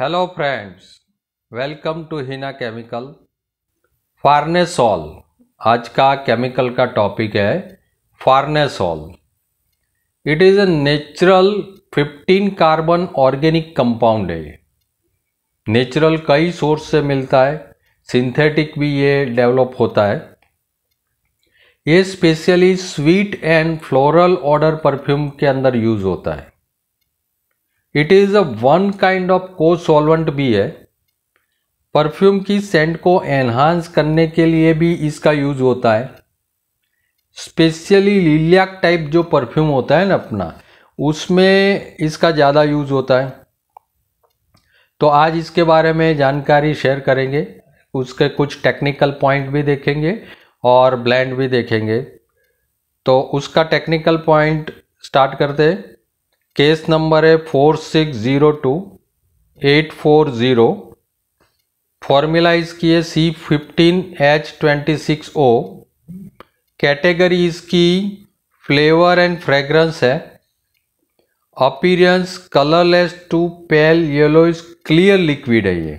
hello friends welcome to Hina chemical farnesol आज का chemical का टॉपिक है farnesol it is a natural 15 carbon organic compound है natural कई सोर्स से मिलता है सिंथेटिक भी ये डेवलप होता है ये specially sweet and floral order perfume के अंदर यूज़ होता है it is a one kind of को सॉल्वेंट भी है परफ्यूम की सेंट को एनहांस करने के लिए भी इसका यूज होता है स्पेशली लिलियाक टाइप जो परफ्यूम होता है ना अपना उसमें इसका ज़्यादा यूज़ होता है तो आज इसके बारे में जानकारी शेयर करेंगे उसके कुछ टेक्निकल पॉइंट भी देखेंगे और ब्लेंड भी देखेंगे तो उसका टेक्निकल पॉइंट स्टार्ट करते हैं केस नंबर है four six zero two eight four zero formulize की है C fifteen H twenty six O category इसकी फ्लेवर एंड फ्रेगरेंस है appearance colourless to pale yellow is clear liquid है ये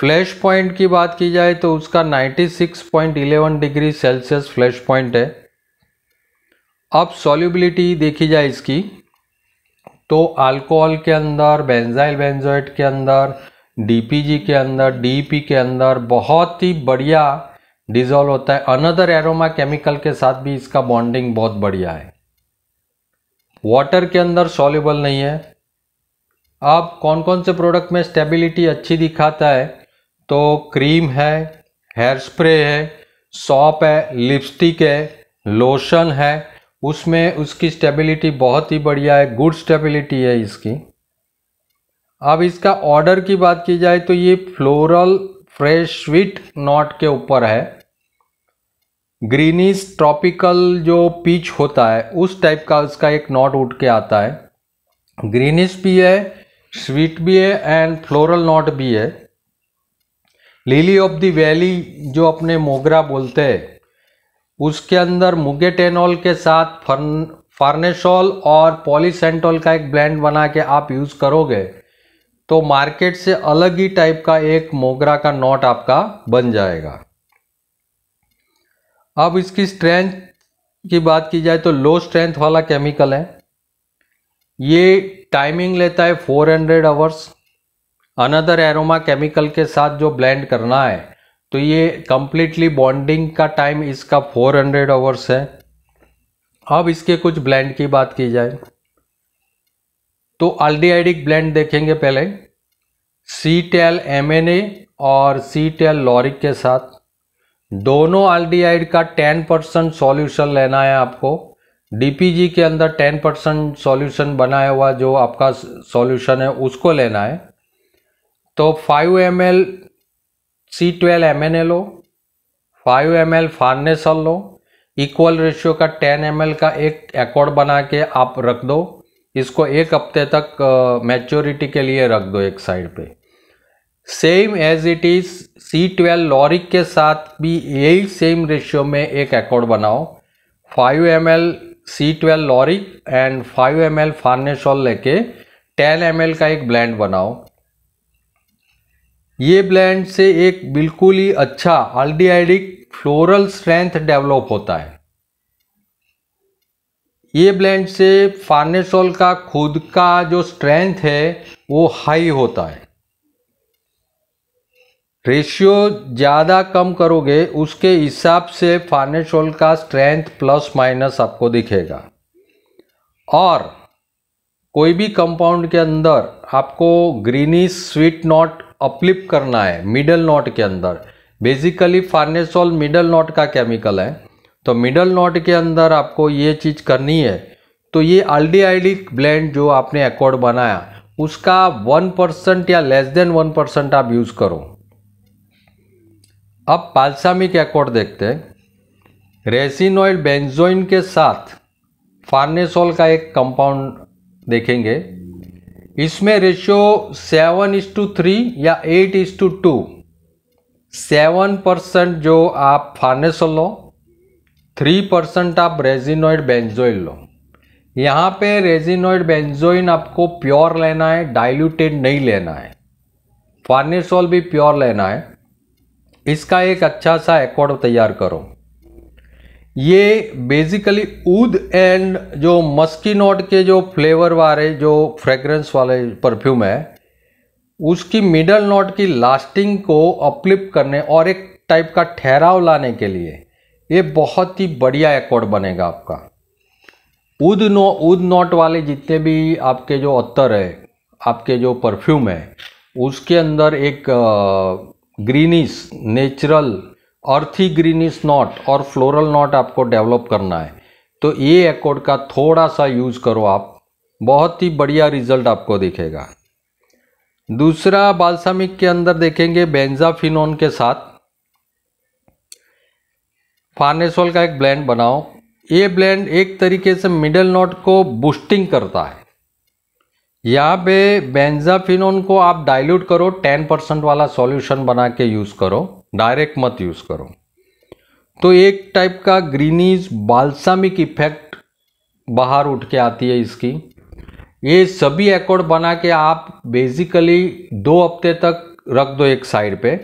flash point की बात की जाए तो उसका six point eleven degree Celsius flash point है अब सॉल्युबिलिटी देखी जाए इसकी तो अल्कोहल के अंदर बेंजाइल बेंजोइट के अंदर डीपीजी के अंदर डीपी e के अंदर बहुत ही बढ़िया डिजोल्व होता है अनदर एरोमा केमिकल के साथ भी इसका बॉन्डिंग बहुत बढ़िया है वाटर के अंदर सॉल्युबल नहीं है अब कौन कौन से प्रोडक्ट में स्टेबिलिटी अच्छी दिखाता है तो क्रीम है हेयर स्प्रे है सॉप है लिपस्टिक है लोशन है उसमें उसकी स्टेबिलिटी बहुत ही बढ़िया है गुड स्टेबिलिटी है इसकी अब इसका ऑर्डर की बात की जाए तो ये फ्लोरल फ्रेश स्वीट नॉट के ऊपर है ग्रीनिश ट्रॉपिकल जो पीच होता है उस टाइप का उसका एक नॉट उठ के आता है ग्रीनिश भी है स्वीट भी है एंड फ्लोरल नॉट भी है लिली ऑफ द वैली जो अपने मोगरा बोलते हैं उसके अंदर मुगेटेनॉल के साथ फर्न फार्नेशॉल और पॉलीसेंटोल का एक ब्लेंड बना के आप यूज़ करोगे तो मार्केट से अलग ही टाइप का एक मोगरा का नॉट आपका बन जाएगा अब इसकी स्ट्रेंथ की बात की जाए तो लो स्ट्रेंथ वाला केमिकल है ये टाइमिंग लेता है 400 hundred hours another aroma chemical के साथ जो ब्लेंड करना है तो ये कम्प्लीटली बॉन्डिंग का टाइम इसका 400 हंड्रेड आवर्स है अब इसके कुछ ब्लेंड की बात की जाए तो अल्डीआइडिक ब्लेंड देखेंगे पहले सी टेल एम और सी टेल लॉरिक के साथ दोनों अल्डीआइड का 10 परसेंट सॉल्यूशन लेना है आपको डीपीजी के अंदर 10 परसेंट सॉल्यूशन बनाया हुआ जो आपका सॉल्यूशन है उसको लेना है तो 5 M C twelve M N A लो फाइव एम एल फार्नेसल लो इक्वल रेशियो का टेन एम एल का एक एकॉर्ड बना के आप रख दो इसको एक हफ्ते तक मैच्योरिटी के लिए रख दो एक साइड पे same as it is C twelve lauric के साथ भी यही सेम रेशियो में एक एकॉर्ड बनाओ five M L C twelve lauric and five M L farnesol लेके टेन एम एल का एक ब्लेंड बनाओ ये ब्लेंड से एक बिल्कुल ही अच्छा अल्डियाडिक फ्लोरल स्ट्रेंथ डेवलप होता है ये ब्लेंड से फार्नेसोल का खुद का जो स्ट्रेंथ है वो हाई होता है रेशियो ज़्यादा कम करोगे उसके हिसाब से फार्नेसोल का स्ट्रेंथ प्लस माइनस आपको दिखेगा और कोई भी कंपाउंड के अंदर आपको ग्रीनिश स्वीट नॉट अपलिप करना है मिडल नोट के अंदर बेसिकली फार्नेसोल मिडल नोट का केमिकल है तो मिडल नोट के अंदर आपको ये चीज़ करनी है तो ये अल्डीआइडिक ब्लेंड जो आपने एकॉर्ड बनाया उसका वन परसेंट या लेस देन वन परसेंट आप यूज़ करो अब पालसामिक एकॉर्ड देखते हैं ऑयल बेंजोइन के साथ फार्नेसोल का एक कंपाउंड देखेंगे इसमें ratio seven is to three या eight is to two seven percent जो आप फार्नेसोल लो थ्री परसेंट आप रेजिनोइड बेंजोइल लो यहाँ पे रेजिनोइड बेंजोइन आपको प्योर लेना है डाइल्यूटेड नहीं लेना है फार्नेसोल भी प्योर लेना है इसका एक अच्छा सा एकॉर्ड तैयार करो ये बेसिकली ऊद एंड जो मस्की नोट के जो फ्लेवर वाले जो फ्रेग्रेंस वाले परफ्यूम है उसकी मिडल नोट की लास्टिंग को अपलिप करने और एक टाइप का ठहराव लाने के लिए ये बहुत ही बढ़िया एकॉर्ड बनेगा आपका उद नो उद नोट वाले जितने भी आपके जो अत्तर है आपके जो परफ्यूम है उसके अंदर एक greenish natural earthy greenish note और फ्लोरल नॉट आपको डेवलप करना है तो ये एकोड का थोड़ा सा यूज़ करो आप बहुत ही बढ़िया रिजल्ट आपको दिखेगा दूसरा बाल्सामिक के अंदर देखेंगे बेंजाफिनोन के साथ फार्नेसोल का एक ब्लेंड बनाओ ये ब्लेंड एक तरीके से मिडल नॉट को बूस्टिंग करता है यहाँ पे बेंजाफिनोन को आप डाइल्यूट करो 10 परसेंट वाला सॉल्यूशन बना के यूज़ करो डायरेक्ट मत यूज़ करो तो एक टाइप का ग्रीनीज बाल्सामिक इफेक्ट बाहर उठ के आती है इसकी ये सभी एकॉर्ड बना के आप बेसिकली दो हफ्ते तक रख दो एक साइड पे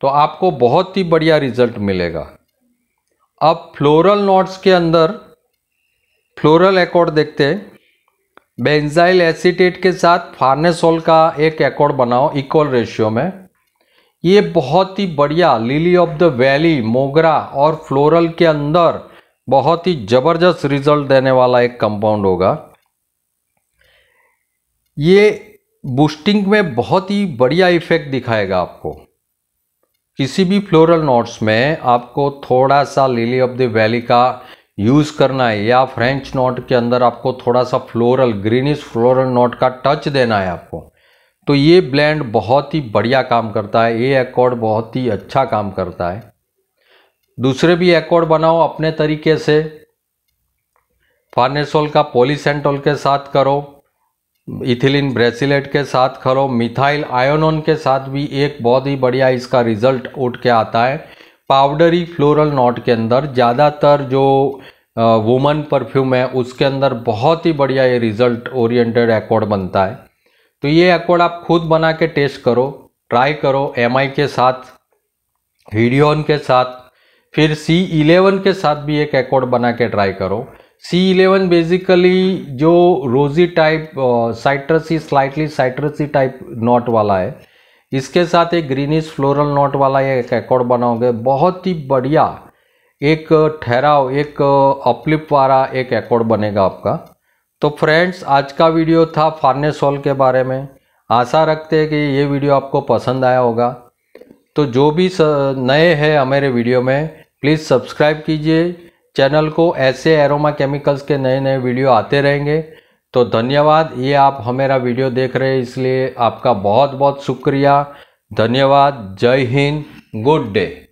तो आपको बहुत ही बढ़िया रिजल्ट मिलेगा अब फ्लोरल नोट्स के अंदर फ्लोरल एकॉर्ड देखते हैं बेंजाइल एसिटेट के साथ फार्नेसोल का एक एकॉर्ड बनाओ इक्वल रेशियो में ये बहुत ही बढ़िया लिली ऑफ द वैली मोगरा और फ्लोरल के अंदर बहुत ही ज़बरदस्त रिजल्ट देने वाला एक कंपाउंड होगा ये बूस्टिंग में बहुत ही बढ़िया इफेक्ट दिखाएगा आपको किसी भी फ्लोरल नोट्स में आपको थोड़ा सा लिली ऑफ द वैली का यूज़ करना है या फ्रेंच नोट के अंदर आपको थोड़ा सा फ्लोरल ग्रीनिश फ्लोरल नोट का टच देना है आपको तो ये ब्लेंड बहुत ही बढ़िया काम करता है ये एकॉर्ड बहुत ही अच्छा काम करता है दूसरे भी एकॉर्ड बनाओ अपने तरीके से फार्नेसोल का पोलिसेंटोल के साथ करो इथिलीन ब्रेसिलेट के साथ करो मिथाइल आयोनोन के साथ भी एक बहुत ही बढ़िया इसका रिजल्ट उठ के आता है पाउडरी फ्लोरल नोट के अंदर ज़्यादातर जो वुमन परफ्यूम है उसके अंदर बहुत ही बढ़िया ये रिजल्ट ओरिएंटेड एकॉर्ड बनता है तो ये अकॉर्ड आप खुद बना के टेस्ट करो ट्राई करो एम के साथ हीडियन के साथ फिर सी इलेवन के साथ भी एक एकॉर्ड बना के ट्राई करो सी इलेवन बेसिकली जो rosy type citrusy slightly citrusy type note वाला है इसके साथ एक ग्रीनिश फ्लोरल नॉट वाला एक अकॉर्ड बनाओगे बहुत ही बढ़िया एक ठहराव एक अपलिप वाला एक एकॉर्ड बनेगा आपका तो फ्रेंड्स आज का वीडियो था फार्नेसोल के बारे में आशा रखते हैं कि ये वीडियो आपको पसंद आया होगा तो जो भी नए हैं हमारे वीडियो में प्लीज़ सब्सक्राइब कीजिए चैनल को ऐसे एरोमा केमिकल्स के नए नए वीडियो आते रहेंगे तो धन्यवाद ये आप हमारा वीडियो देख रहे हैं इसलिए आपका बहुत बहुत शुक्रिया धन्यवाद जय हिंद गुड डे